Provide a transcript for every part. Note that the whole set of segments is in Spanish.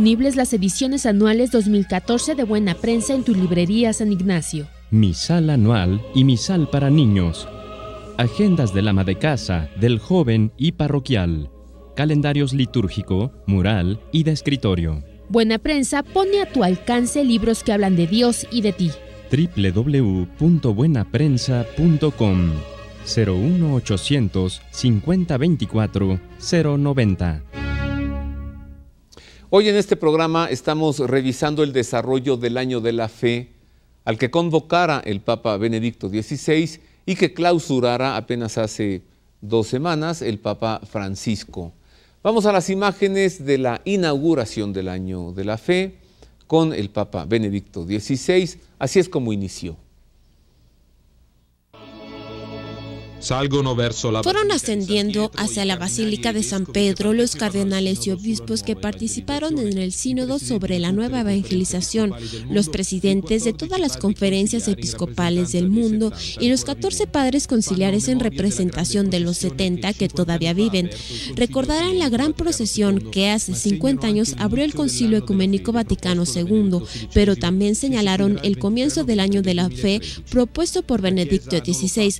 disponibles las ediciones anuales 2014 de Buena Prensa en tu librería San Ignacio. Mi Misal anual y mi misal para niños. Agendas del ama de casa, del joven y parroquial. Calendarios litúrgico, mural y de escritorio. Buena Prensa pone a tu alcance libros que hablan de Dios y de ti. www.buenaprensa.com 01800 5024 090 Hoy en este programa estamos revisando el desarrollo del año de la fe al que convocara el Papa Benedicto XVI y que clausurara apenas hace dos semanas el Papa Francisco. Vamos a las imágenes de la inauguración del año de la fe con el Papa Benedicto XVI. Así es como inició. Fueron ascendiendo hacia la Basílica de San Pedro los cardenales y obispos que participaron en el sínodo sobre la nueva evangelización, los presidentes de todas las conferencias episcopales del mundo y los 14 padres conciliares en representación de los 70 que todavía viven. Recordarán la gran procesión que hace 50 años abrió el Concilio Ecuménico Vaticano II, pero también señalaron el comienzo del año de la fe propuesto por Benedicto XVI.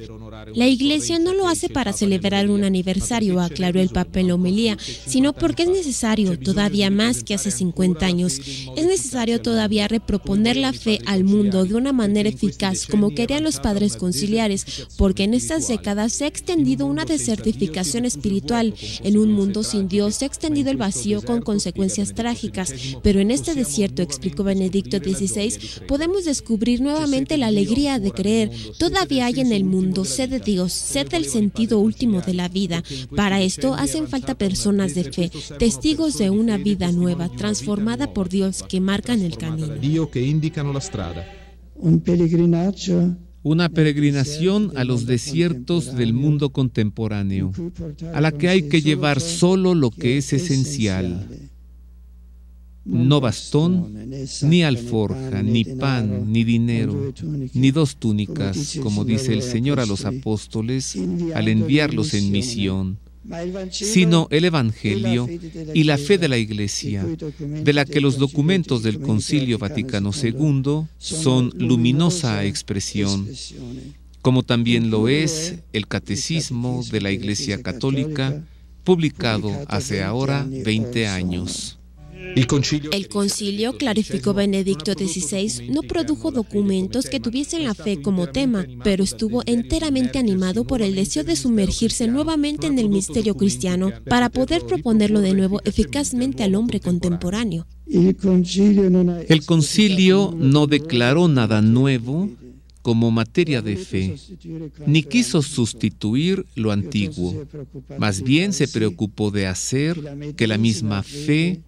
La Iglesia Iglesia no lo hace para celebrar un aniversario, aclaró el papel en la homilía, sino porque es necesario, todavía más que hace 50 años, es necesario todavía reproponer la fe al mundo de una manera eficaz, como querían los padres conciliares, porque en estas décadas se ha extendido una desertificación espiritual. En un mundo sin Dios se ha extendido el vacío con consecuencias trágicas, pero en este desierto, explicó Benedicto XVI, podemos descubrir nuevamente la alegría de creer. Todavía hay en el mundo sed de Dios ser del sentido último de la vida. Para esto hacen falta personas de fe, testigos de una vida nueva, transformada por Dios, que marcan el camino. Un peregrinaje una peregrinación a los desiertos del mundo contemporáneo, a la que hay que llevar solo lo que es esencial no bastón, ni alforja, ni pan, ni dinero, ni dos túnicas, como dice el Señor a los apóstoles al enviarlos en misión, sino el Evangelio y la fe de la Iglesia, de la que los documentos del Concilio Vaticano II son luminosa expresión como también lo es el Catecismo de la Iglesia Católica, publicado hace ahora 20 años. El concilio, clarificó Benedicto XVI, no produjo documentos que tuviesen la fe como tema, pero estuvo enteramente animado por el deseo de sumergirse nuevamente en el misterio cristiano para poder proponerlo de nuevo eficazmente al hombre contemporáneo. El concilio no declaró nada nuevo como materia de fe, ni quiso sustituir lo antiguo. Más bien se preocupó de hacer que la misma fe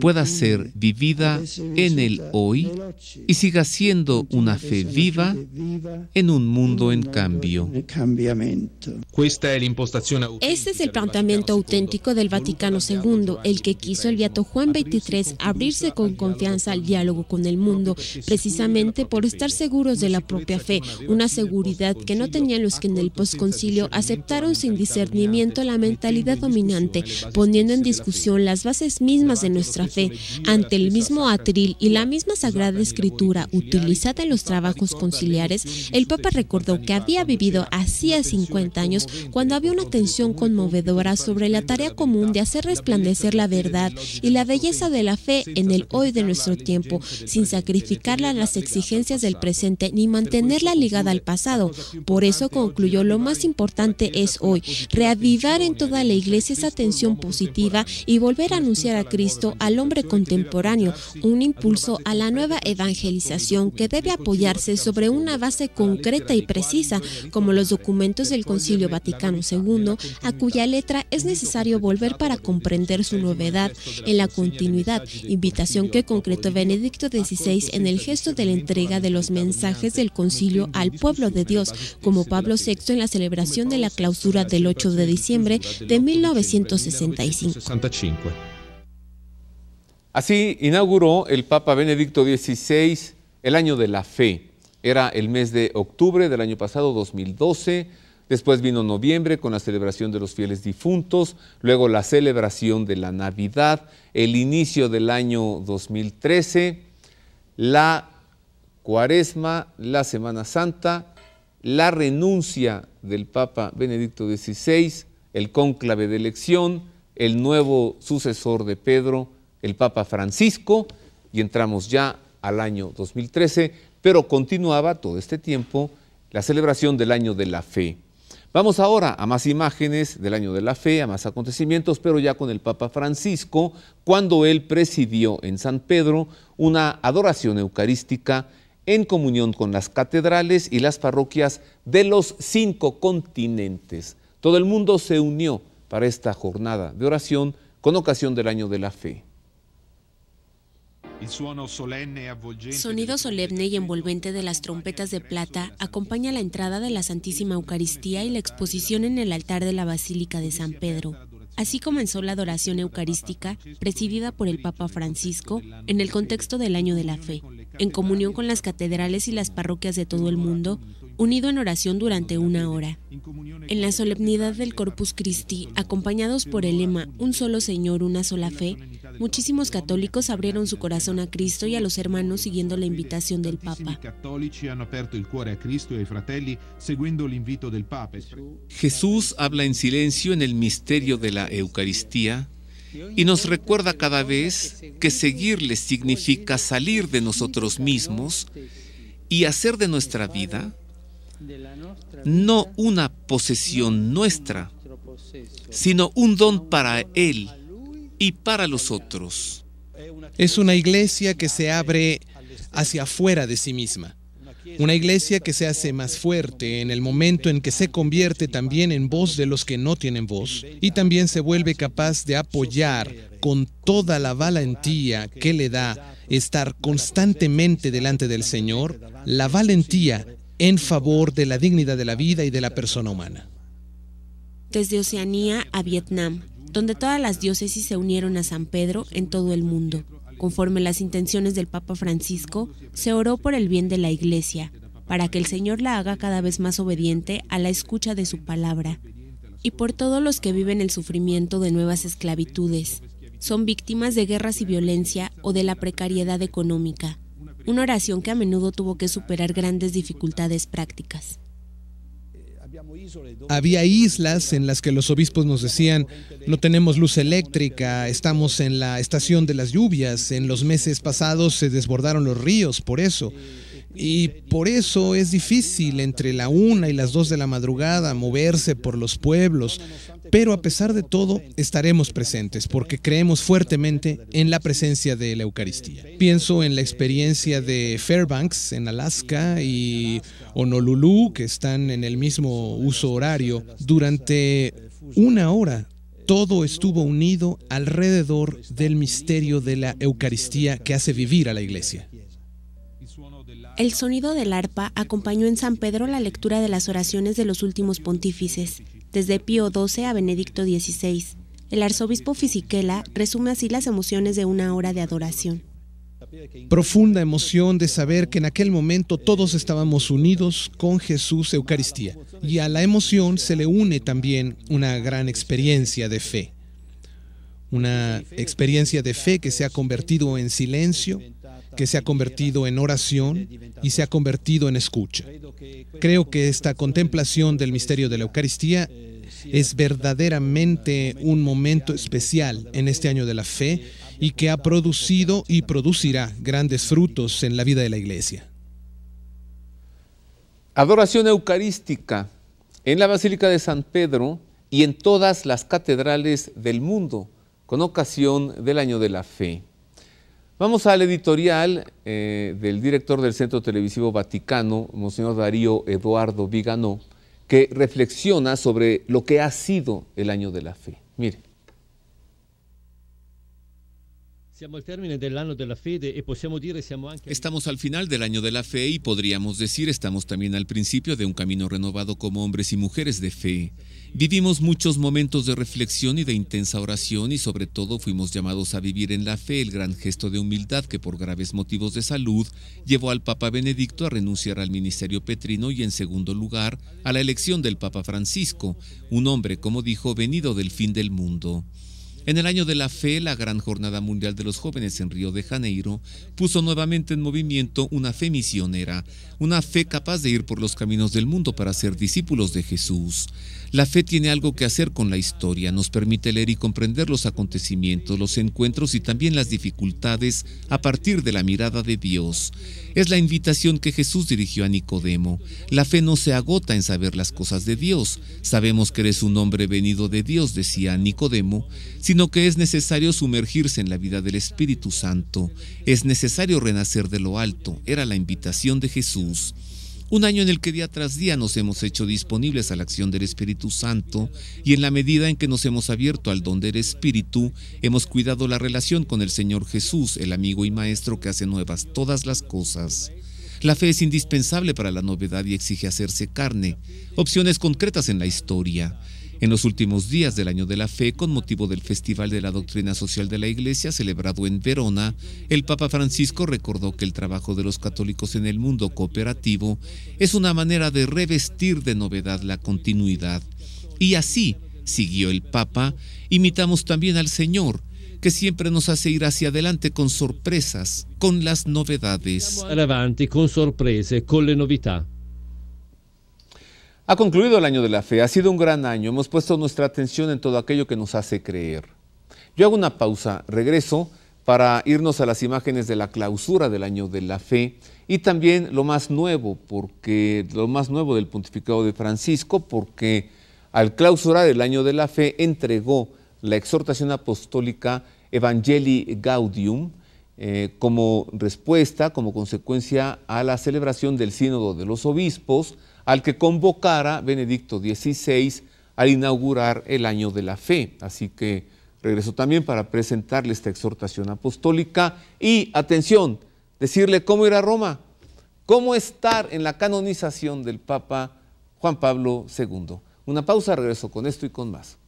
pueda ser vivida en el hoy y siga siendo una fe viva en un mundo en cambio. Este es el planteamiento auténtico del Vaticano II, el que quiso el viato Juan XXIII abrirse con confianza al diálogo con el mundo, precisamente por estar seguros de la propia fe, una seguridad que no tenían los que en el posconcilio aceptaron sin discernimiento la mentalidad dominante, poniendo en discusión las bases mismas de nuestra fe ante el mismo atril y la misma Sagrada Escritura utilizada en los trabajos conciliares, el Papa este recordó que había vivido hacía 50 años cuando había una tensión conmovedora sobre la tarea común de hacer resplandecer la verdad y la belleza de la fe en el hoy de nuestro tiempo, sin sacrificarla a las exigencias del presente ni mantenerla ligada al pasado. Por eso concluyó, lo más importante es hoy, reavivar en toda la iglesia esa tensión positiva y volver a anunciar a Cristo al hombre contemporáneo, un impulso a la nueva evangelización que debe apoyarse sobre una base concreta y precisa, como los documentos del Concilio Vaticano II, a cuya letra es necesario volver para comprender su novedad en la continuidad, invitación que concretó Benedicto XVI en el gesto de la entrega de los mensajes del concilio al pueblo de Dios, como Pablo VI en la celebración de la clausura del 8 de diciembre de 1965. Así inauguró el Papa Benedicto XVI el año de la fe. Era el mes de octubre del año pasado, 2012. Después vino noviembre con la celebración de los fieles difuntos, luego la celebración de la Navidad, el inicio del año 2013, la cuaresma, la Semana Santa, la renuncia del Papa Benedicto XVI, el cónclave de elección, el nuevo sucesor de Pedro, el Papa Francisco y entramos ya al año 2013, pero continuaba todo este tiempo la celebración del año de la fe. Vamos ahora a más imágenes del año de la fe, a más acontecimientos, pero ya con el Papa Francisco, cuando él presidió en San Pedro una adoración eucarística en comunión con las catedrales y las parroquias de los cinco continentes. Todo el mundo se unió para esta jornada de oración con ocasión del año de la fe. Sonido solemne y envolvente de las trompetas de plata acompaña la entrada de la Santísima Eucaristía y la exposición en el altar de la Basílica de San Pedro. Así comenzó la adoración eucarística presidida por el Papa Francisco en el contexto del Año de la Fe, en comunión con las catedrales y las parroquias de todo el mundo unido en oración durante una hora. En la solemnidad del Corpus Christi, acompañados por el lema Un solo Señor, una sola fe, muchísimos católicos abrieron su corazón a Cristo y a los hermanos siguiendo la invitación del Papa. E Jesús habla en silencio en el misterio de la Eucaristía y nos recuerda cada vez que seguirle significa salir de nosotros mismos y hacer de nuestra vida no una posesión nuestra, sino un don para Él y para los otros. Es una iglesia que se abre hacia afuera de sí misma. Una iglesia que se hace más fuerte en el momento en que se convierte también en voz de los que no tienen voz y también se vuelve capaz de apoyar con toda la valentía que le da estar constantemente delante del Señor, la valentía en favor de la dignidad de la vida y de la persona humana. Desde Oceanía a Vietnam, donde todas las diócesis se unieron a San Pedro en todo el mundo. Conforme las intenciones del Papa Francisco, se oró por el bien de la Iglesia, para que el Señor la haga cada vez más obediente a la escucha de su palabra, y por todos los que viven el sufrimiento de nuevas esclavitudes, son víctimas de guerras y violencia o de la precariedad económica una oración que a menudo tuvo que superar grandes dificultades prácticas. Había islas en las que los obispos nos decían, no tenemos luz eléctrica, estamos en la estación de las lluvias, en los meses pasados se desbordaron los ríos, por eso. Y por eso es difícil entre la una y las dos de la madrugada moverse por los pueblos, pero a pesar de todo estaremos presentes porque creemos fuertemente en la presencia de la Eucaristía. Pienso en la experiencia de Fairbanks en Alaska y Honolulu, que están en el mismo uso horario, durante una hora todo estuvo unido alrededor del misterio de la Eucaristía que hace vivir a la iglesia. El sonido del arpa acompañó en San Pedro la lectura de las oraciones de los últimos pontífices, desde Pío XII a Benedicto XVI. El arzobispo Fisiquela resume así las emociones de una hora de adoración. Profunda emoción de saber que en aquel momento todos estábamos unidos con Jesús Eucaristía. Y a la emoción se le une también una gran experiencia de fe. Una experiencia de fe que se ha convertido en silencio, que se ha convertido en oración y se ha convertido en escucha. Creo que esta contemplación del misterio de la Eucaristía es verdaderamente un momento especial en este año de la fe y que ha producido y producirá grandes frutos en la vida de la Iglesia. Adoración eucarística en la Basílica de San Pedro y en todas las catedrales del mundo con ocasión del Año de la Fe. Vamos al editorial eh, del director del Centro Televisivo Vaticano, Monseñor Darío Eduardo Viganó, que reflexiona sobre lo que ha sido el año de la fe. Mire. E estamos al final del año de la fe y podríamos decir estamos también al principio de un camino renovado como hombres y mujeres de fe. Vivimos muchos momentos de reflexión y de intensa oración y sobre todo fuimos llamados a vivir en la fe el gran gesto de humildad que por graves motivos de salud llevó al Papa Benedicto a renunciar al ministerio petrino y en segundo lugar a la elección del Papa Francisco, un hombre, como dijo, venido del fin del mundo. En el año de la fe, la Gran Jornada Mundial de los Jóvenes en Río de Janeiro puso nuevamente en movimiento una fe misionera, una fe capaz de ir por los caminos del mundo para ser discípulos de Jesús. La fe tiene algo que hacer con la historia, nos permite leer y comprender los acontecimientos, los encuentros y también las dificultades a partir de la mirada de Dios. Es la invitación que Jesús dirigió a Nicodemo. La fe no se agota en saber las cosas de Dios. Sabemos que eres un hombre venido de Dios, decía Nicodemo sino que es necesario sumergirse en la vida del Espíritu Santo, es necesario renacer de lo alto, era la invitación de Jesús. Un año en el que día tras día nos hemos hecho disponibles a la acción del Espíritu Santo y en la medida en que nos hemos abierto al don del Espíritu, hemos cuidado la relación con el Señor Jesús, el amigo y maestro que hace nuevas todas las cosas. La fe es indispensable para la novedad y exige hacerse carne, opciones concretas en la historia. En los últimos días del Año de la Fe, con motivo del Festival de la Doctrina Social de la Iglesia celebrado en Verona, el Papa Francisco recordó que el trabajo de los católicos en el mundo cooperativo es una manera de revestir de novedad la continuidad. Y así, siguió el Papa, imitamos también al Señor, que siempre nos hace ir hacia adelante con sorpresas, con las novedades. con con ha concluido el año de la fe, ha sido un gran año, hemos puesto nuestra atención en todo aquello que nos hace creer. Yo hago una pausa, regreso para irnos a las imágenes de la clausura del año de la fe y también lo más nuevo, porque lo más nuevo del pontificado de Francisco, porque al clausurar el año de la fe entregó la exhortación apostólica Evangelii Gaudium, eh, como respuesta, como consecuencia a la celebración del Sínodo de los Obispos, al que convocara Benedicto XVI al inaugurar el año de la fe. Así que regreso también para presentarle esta exhortación apostólica y, atención, decirle cómo ir a Roma, cómo estar en la canonización del Papa Juan Pablo II. Una pausa, regreso con esto y con más.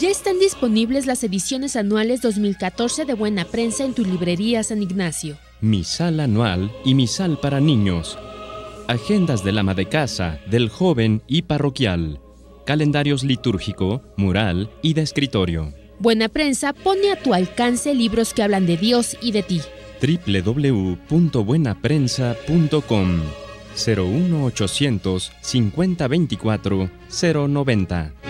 Ya están disponibles las ediciones anuales 2014 de Buena Prensa en tu librería San Ignacio. Mi Sal anual y Mi Sal para niños agendas del ama de casa, del joven y parroquial, calendarios litúrgico, mural y de escritorio. Buena Prensa pone a tu alcance libros que hablan de Dios y de ti. www.buenaprensa.com 01800 5024 090